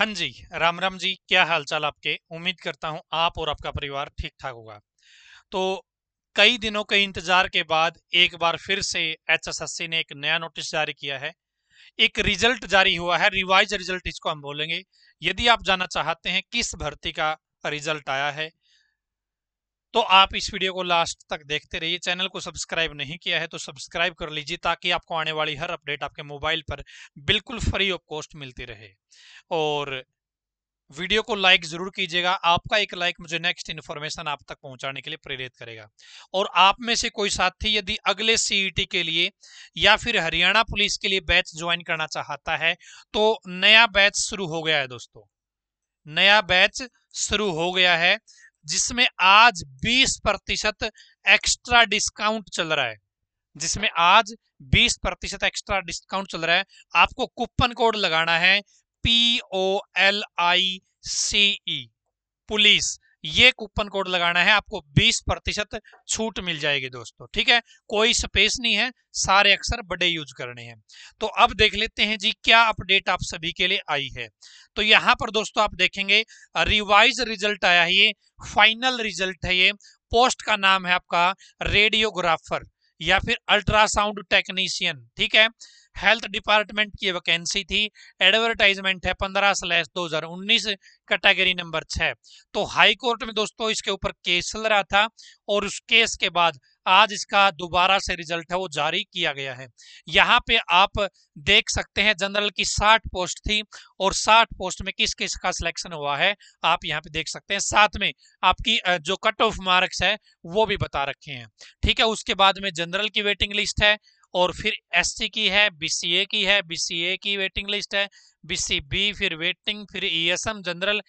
हाँ जी राम राम जी क्या हालचाल आपके उम्मीद करता हूँ आप और आपका परिवार ठीक ठाक होगा तो कई दिनों के इंतजार के बाद एक बार फिर से एच ने एक नया नोटिस जारी किया है एक रिजल्ट जारी हुआ है रिवाइज रिजल्ट इसको हम बोलेंगे यदि आप जानना चाहते हैं किस भर्ती का रिजल्ट आया है तो आप इस वीडियो को लास्ट तक देखते रहिए चैनल को सब्सक्राइब नहीं किया है तो सब्सक्राइब कर लीजिए ताकि आपको आने वाली हर अपडेट आपके मोबाइल पर बिल्कुल फ्री ऑफ कॉस्ट मिलती रहे और वीडियो को लाइक जरूर कीजिएगा आपका एक लाइक मुझे नेक्स्ट इन्फॉर्मेशन आप तक पहुंचाने के लिए प्रेरित करेगा और आप में से कोई साथी यदि अगले सीईटी e के लिए या फिर हरियाणा पुलिस के लिए बैच ज्वाइन करना चाहता है तो नया बैच शुरू हो गया है दोस्तों नया बैच शुरू हो गया है जिसमें आज 20 प्रतिशत एक्स्ट्रा डिस्काउंट चल रहा है जिसमें आज 20 प्रतिशत एक्स्ट्रा डिस्काउंट चल रहा है आपको कूपन कोड लगाना है P O L I C E police ये कूपन कोड लगाना है आपको 20 प्रतिशत छूट मिल जाएगी दोस्तों ठीक है कोई स्पेस नहीं है सारे अक्षर बड़े यूज करने हैं तो अब देख लेते हैं जी क्या अपडेट आप सभी के लिए आई है तो यहाँ पर दोस्तों आप देखेंगे रिवाइज रिजल्ट आया है ये फाइनल रिजल्ट है ये पोस्ट का नाम है आपका रेडियोग्राफर या फिर अल्ट्रासाउंड टेक्नीशियन ठीक है हेल्थ डिपार्टमेंट की वैकेंसी थी एडवर्टाइजमेंट है पंद्रह स्लैश दो हजार उन्नीस कैटेगरी नंबर छह तो हाई कोर्ट में दोस्तों इसके ऊपर केस चल रहा था और उस केस के बाद आज इसका दोबारा से रिजल्ट है वो जारी किया गया है यहाँ पे आप देख सकते हैं जनरल की 60 पोस्ट थी और 60 पोस्ट में किस किस का सिलेक्शन हुआ है आप यहाँ पे देख सकते हैं साथ में आपकी जो कट ऑफ मार्क्स है वो भी बता रखे हैं ठीक है उसके बाद में जनरल की वेटिंग लिस्ट है और फिर एस की है बी की है बी की वेटिंग लिस्ट है बी फिर वेटिंग फिर ई जनरल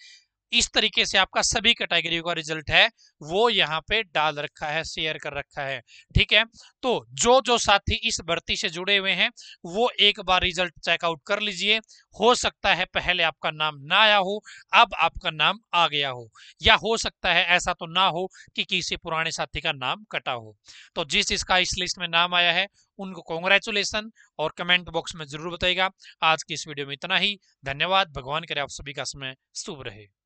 इस तरीके से आपका सभी कैटेगरी का रिजल्ट है वो यहाँ पे डाल रखा है शेयर कर रखा है ठीक है तो जो जो साथी इस भर्ती से जुड़े हुए हैं वो एक बार रिजल्ट चेकआउट कर लीजिए हो सकता है पहले आपका नाम ना आया हो अब आपका नाम आ गया हो या हो सकता है ऐसा तो ना हो कि किसी पुराने साथी का नाम कटा हो तो जिस जिसका इस लिस्ट में नाम आया है उनको कॉन्ग्रेचुलेसन और कमेंट बॉक्स में जरूर बताएगा आज की इस वीडियो में इतना ही धन्यवाद भगवान करे आप सभी का समय शुभ रहे